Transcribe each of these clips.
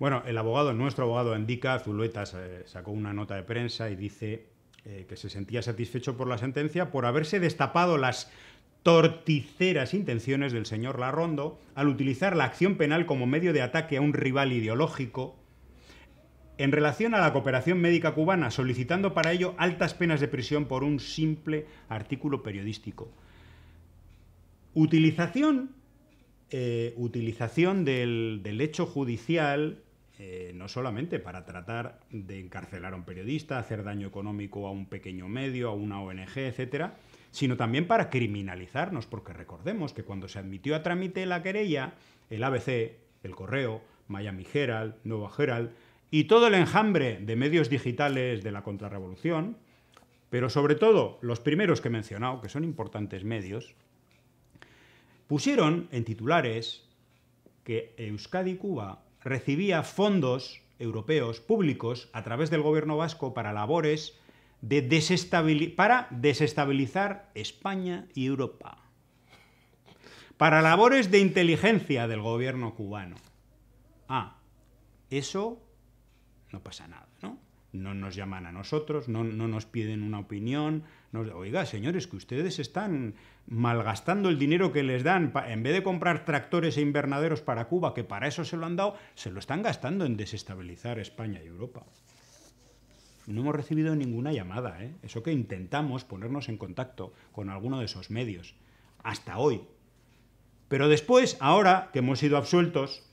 Bueno, el abogado, nuestro abogado indica, Zulueta, eh, sacó una nota de prensa y dice eh, que se sentía satisfecho por la sentencia por haberse destapado las torticeras intenciones del señor Larrondo al utilizar la acción penal como medio de ataque a un rival ideológico en relación a la cooperación médica cubana, solicitando para ello altas penas de prisión por un simple artículo periodístico. Utilización, eh, utilización del, del hecho judicial eh, no solamente para tratar de encarcelar a un periodista, hacer daño económico a un pequeño medio, a una ONG, etcétera, sino también para criminalizarnos, porque recordemos que cuando se admitió a trámite la querella, el ABC, el Correo, Miami Herald, Nueva Herald y todo el enjambre de medios digitales de la contrarrevolución, pero sobre todo los primeros que he mencionado, que son importantes medios, pusieron en titulares que Euskadi Cuba recibía fondos europeos públicos a través del gobierno vasco para labores de para desestabilizar España y Europa, para labores de inteligencia del gobierno cubano. Ah, eso no pasa nada, ¿no? no nos llaman a nosotros, no, nos piden una opinión. Oiga, señores, que ustedes están malgastando el dinero que les dan, en vez de comprar tractores e invernaderos para Cuba, que para eso se lo han dado, se lo están gastando en desestabilizar España y Europa. No hemos recibido ninguna llamada, ¿eh? eso que intentamos ponernos en contacto con alguno de esos medios, hasta hoy. Pero después, ahora que hemos sido absueltos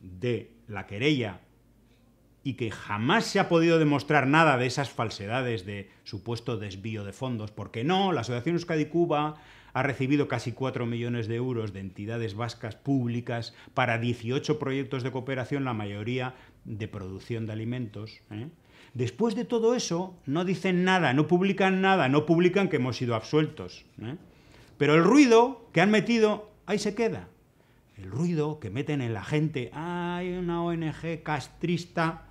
de la querella y que jamás se ha podido demostrar nada de esas falsedades de supuesto desvío de fondos, porque no, la Asociación Euskadi Cuba ha recibido casi 4 millones de euros de entidades vascas públicas para 18 proyectos de cooperación, la mayoría de producción de alimentos. ¿eh? Después de todo eso, no dicen nada, no publican nada, no publican que hemos sido absueltos. ¿eh? Pero el ruido que han metido, ahí se queda. El ruido que meten en la gente, hay una ONG castrista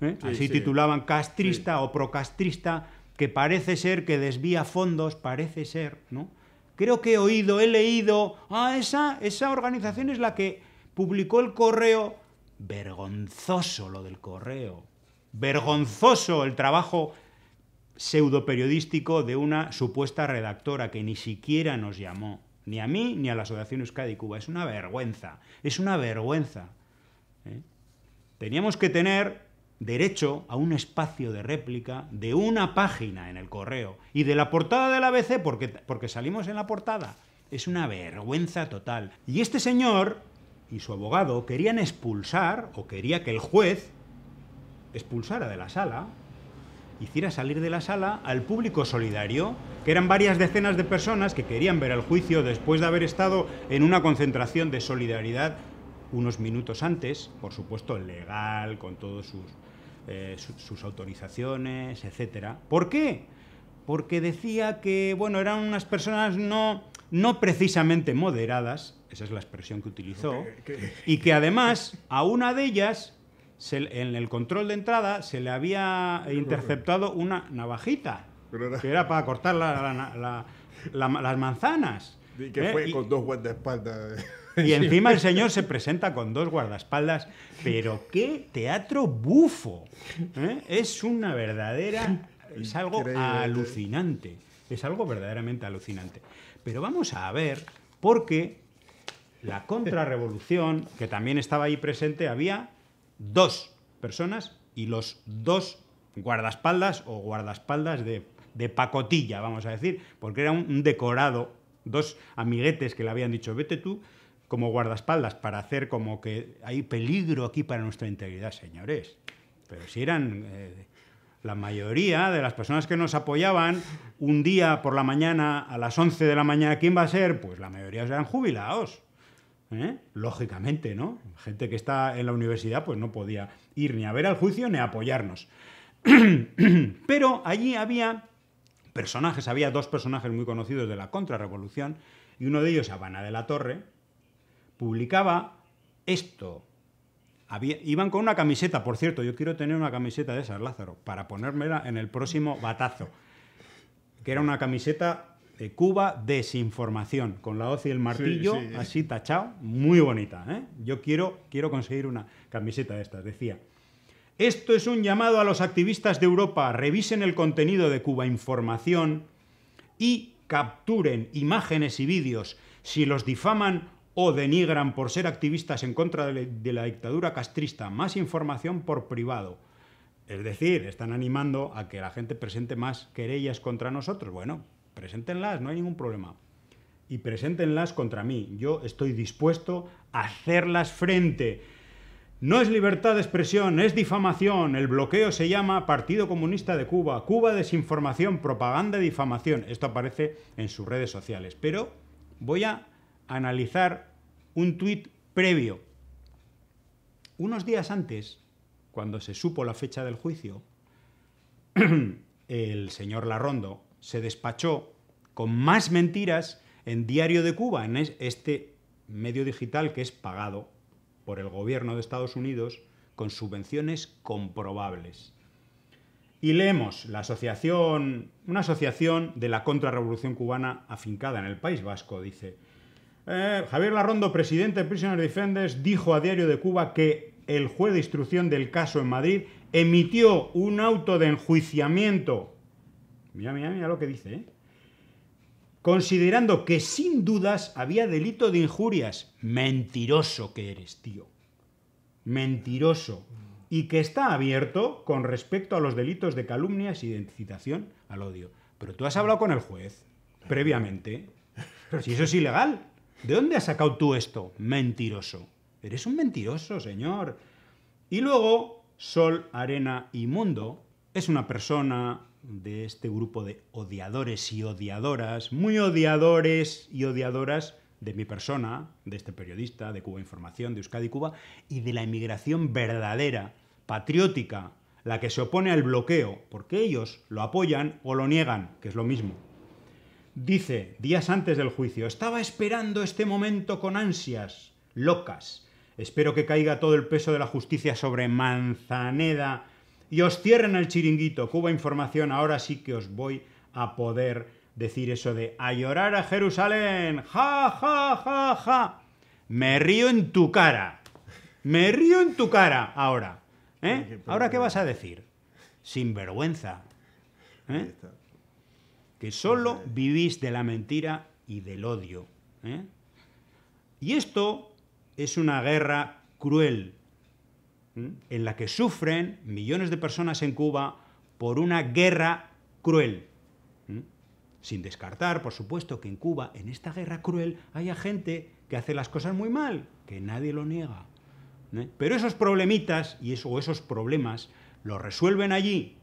¿eh? así titulaban castrista o procastrista, que parece ser que desvía fondos, parece ser, ¿no? Creo que he oído, he leído, ah, esa, esa organización es la que publicó el correo, vergonzoso lo del correo, vergonzoso el trabajo pseudo periodístico de una supuesta redactora que ni siquiera nos llamó, ni a mí ni a la Asociación Euskadi Cuba. Es una vergüenza, es una vergüenza. ¿eh? Teníamos que tener derecho a un espacio de réplica de una página en el correo y de la portada la ABC porque, porque salimos en la portada. Es una vergüenza total. Y este señor y su abogado querían expulsar o quería que el juez expulsara de la sala, hiciera salir de la sala al público solidario, que eran varias decenas de personas que querían ver el juicio después de haber estado en una concentración de solidaridad unos minutos antes, por supuesto legal, con todos sus eh, sus autorizaciones, etcétera. ¿Por qué? Porque decía que, bueno, eran unas personas no, no precisamente moderadas, esa es la expresión que utilizó, y que además a una de ellas en el control de entrada se le había interceptado una navajita, que era para cortar las manzanas. Eh, y que fue con dos guardaespaldas. Y encima el señor se presenta con dos guardaespaldas. Pero qué teatro bufo. ¿eh? Es una verdadera... Es algo alucinante. Es algo verdaderamente alucinante. Pero vamos a ver, porque la contrarrevolución, que también estaba ahí presente, había dos personas y los dos guardaespaldas o guardaespaldas de, pacotilla, vamos a decir, porque era un decorado dos amiguetes que le habían dicho, vete tú como guardaespaldas para hacer como que hay peligro aquí para nuestra integridad, señores. Pero si eran... Eh, la mayoría de las personas que nos apoyaban un día por la mañana a las 11 de la mañana, ¿quién va a ser? Pues la mayoría eran jubilados. ¿eh? Lógicamente, ¿no? Gente que está en la universidad pues no podía ir ni a ver al juicio ni a apoyarnos. Pero allí había personajes, había dos personajes muy conocidos de la contrarrevolución, y uno de ellos, Habana de la Torre, publicaba esto. iban con una camiseta, por cierto, yo quiero tener una camiseta de esas, Lázaro, para ponérmela en el próximo batazo, que era una camiseta de Cuba Desinformación, con la hoz y el martillo así tachado, muy bonita. ¿eh? Yo quiero, quiero conseguir una camiseta de estas, decía. Esto es un llamado a los activistas de Europa. Revisen el contenido de Cuba Información y capturen imágenes y vídeos si los difaman o denigran por ser activistas en contra de la dictadura castrista. Más información por privado. Es decir, están animando a que la gente presente más querellas contra nosotros. Bueno, preséntenlas, no hay ningún problema. Y preséntenlas contra mí. Yo estoy dispuesto a hacerlas frente no es libertad de expresión, es difamación. El bloqueo se llama Partido Comunista de Cuba. Cuba desinformación, propaganda, difamación. Esto aparece en sus redes sociales. Pero voy a analizar un tuit previo. Unos días antes, cuando se supo la fecha del juicio, el señor Larrondo se despachó con más mentiras en Diario de Cuba, en este medio digital que es pagado por el gobierno de Estados Unidos con subvenciones comprobables. Y leemos la asociación, una asociación de la contrarrevolución cubana afincada en el País Vasco, dice, eh, Javier Larrondo, presidente de Prisoner Defenders, dijo a Diario de Cuba que el juez de instrucción del caso en Madrid emitió un auto de enjuiciamiento. Mira, mira, mira lo que dice, ¿eh? considerando que sin dudas había delito de injurias. Mentiroso que eres, tío. Mentiroso. Y que está abierto con respecto a los delitos de calumnias y de incitación al odio. Pero tú has hablado con el juez previamente. Si eso es ilegal. ¿De dónde has sacado tú esto? Mentiroso. Eres un mentiroso, señor. Y luego, Sol, Arena y Mundo es una persona de este grupo de odiadores y odiadoras, muy odiadores y odiadoras de mi persona, de este periodista, de Cuba Información, de Euskadi Cuba, y de la emigración verdadera, patriótica, la que se opone al bloqueo, porque ellos lo apoyan o lo niegan, que es lo mismo. Dice, días antes del juicio, estaba esperando este momento con ansias locas. Espero que caiga todo el peso de la justicia sobre Manzaneda y os cierren el chiringuito. Cuba Información, ahora sí que os voy a poder decir eso de a llorar a Jerusalén. Ja, ja, ja, ja. Me río en tu cara. Me río en tu cara ahora. ¿Eh? ¿Ahora qué vas a decir? Sin vergüenza. ¿eh? Que solo vivís de la mentira y del odio. ¿eh? Y esto es una guerra cruel en la que sufren millones de personas en Cuba por una guerra cruel. ¿Mm? Sin descartar, por supuesto, que en Cuba, en esta guerra cruel, haya gente que hace las cosas muy mal, que nadie lo niega. ¿Eh? Pero esos problemitas y o esos problemas los resuelven allí.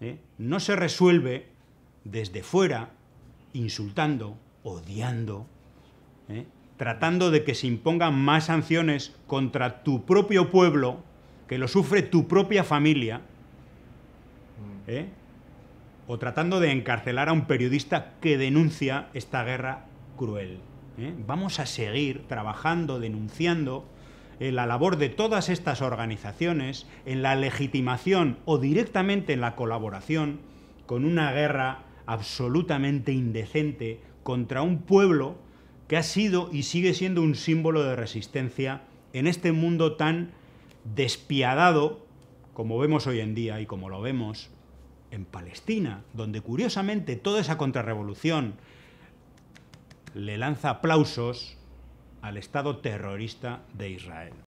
¿eh? No se resuelve desde fuera, insultando, odiando, ¿eh? tratando de que se impongan más sanciones contra tu propio pueblo que lo sufre tu propia familia, mm. ¿eh? o tratando de encarcelar a un periodista que denuncia esta guerra cruel. ¿eh? Vamos a seguir trabajando, denunciando eh, la labor de todas estas organizaciones, en la legitimación o directamente en la colaboración con una guerra absolutamente indecente contra un pueblo que ha sido y sigue siendo un símbolo de resistencia en este mundo tan despiadado, como vemos hoy en día y como lo vemos en Palestina, donde curiosamente toda esa contrarrevolución le lanza aplausos al Estado terrorista de Israel.